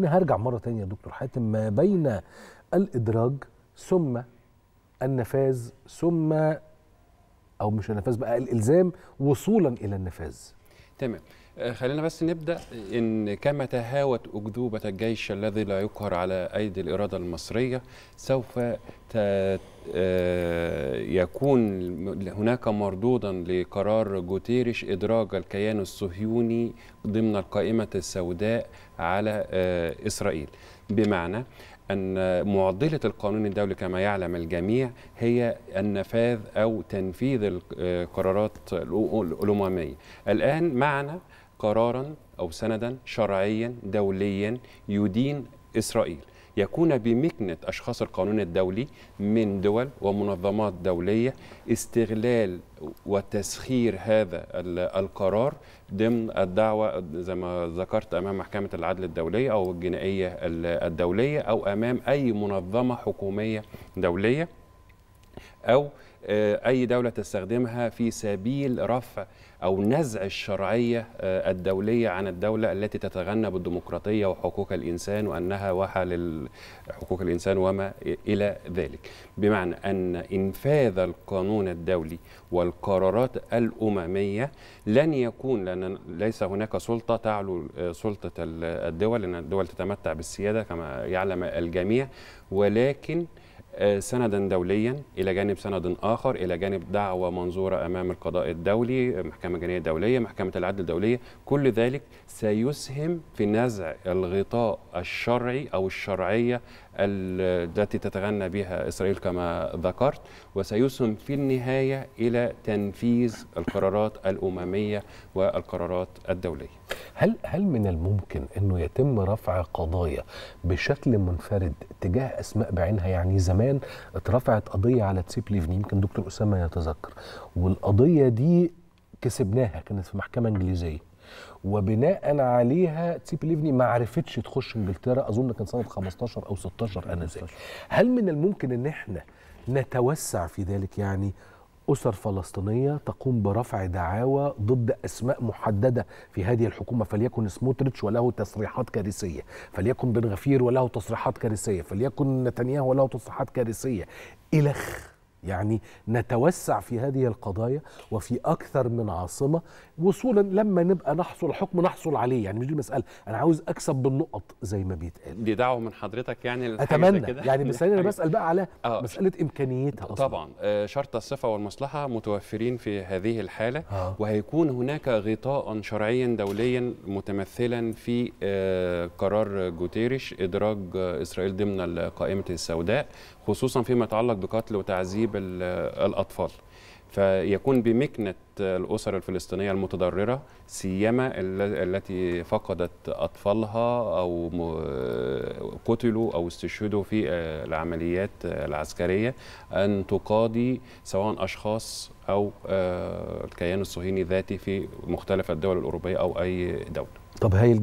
أنا هرجع مرة تانية يا دكتور حاتم ما بين الإدراج ثم النفاذ ثم أو مش النفاذ بقى الإلزام وصولا إلى النفاذ تمام آه، خلينا بس نبدا ان كما تهاوت اكذوبه الجيش الذي لا يقهر على ايدي الاراده المصريه سوف آه، يكون هناك مردودا لقرار جوتيريش إدراج الكيان الصهيوني ضمن القائمة السوداء على آه، إسرائيل بمعنى أن معضلة القانون الدولي كما يعلم الجميع هي النفاذ أو تنفيذ القرارات آه، الأممية الآن معنا قرارا أو سندا شرعيا دوليا يدين إسرائيل يكون بمكنة أشخاص القانون الدولي من دول ومنظمات دولية استغلال وتسخير هذا القرار ضمن الدعوة زي ما ذكرت أمام محكمة العدل الدولية أو الجنائية الدولية أو أمام أي منظمة حكومية دولية أو آه، أي دولة تستخدمها في سبيل رفع أو نزع الشرعية آه، الدولية عن الدولة التي تتغنى بالديمقراطية وحقوق الإنسان وأنها وحى لحقوق الإنسان وما إلى ذلك بمعنى أن إنفاذ القانون الدولي والقرارات الأممية لن يكون لأن ليس هناك سلطة تعلو آه، سلطة الدول لأن الدول تتمتع بالسيادة كما يعلم الجميع ولكن آه، سندا دوليا الى جانب سند اخر الى جانب دعوه منظوره امام القضاء الدولي محكمه جنائيه دوليه محكمه العدل الدوليه كل ذلك سيسهم في نزع الغطاء الشرعي او الشرعيه التي تتغنى بها إسرائيل كما ذكرت وسيسهم في النهاية إلى تنفيذ القرارات الأممية والقرارات الدولية هل هل من الممكن انه يتم رفع قضايا بشكل منفرد تجاه اسماء بعينها يعني زمان اترفعت قضيه على تسيب ليفني يمكن دكتور اسامه يتذكر والقضيه دي كسبناها كانت في محكمه انجليزيه وبناء عليها تيب ليفني ما عرفتش تخش انجلترا اظن كان سنه 15 او 16 انذاك هل من الممكن ان احنا نتوسع في ذلك يعني أسر فلسطينية تقوم برفع دعاوى ضد أسماء محددة في هذه الحكومة فليكن سموتريتش وله تصريحات كارثية فليكن بن غفير وله تصريحات كارثية فليكن نتنياهو وله تصريحات كارثية إلخ يعني نتوسع في هذه القضايا وفي أكثر من عاصمة وصولا لما نبقى نحصل حكم نحصل عليه يعني مش دي المسألة أنا عاوز أكسب بالنقط زي ما بيتقال دي دعوة من حضرتك يعني أتمنى كده. يعني بس أنا بسأل بقى على أوه. مسألة إمكانيتها أصلا. طبعا آه، شرط الصفة والمصلحة متوفرين في هذه الحالة أوه. وهيكون هناك غطاء شرعيا دوليا متمثلا في آه، قرار جوتيريش إدراج إسرائيل ضمن القائمة السوداء خصوصا فيما يتعلق بقتل وتعذيب الأطفال فيكون بمكنة الأسر الفلسطينية المتضررة سيما التي فقدت أطفالها أو قتلوا أو استشهدوا في العمليات العسكرية أن تقاضي سواء أشخاص أو آه، الكيان الصهيوني ذاتي في مختلف الدول الأوروبية أو أي دولة طب هاي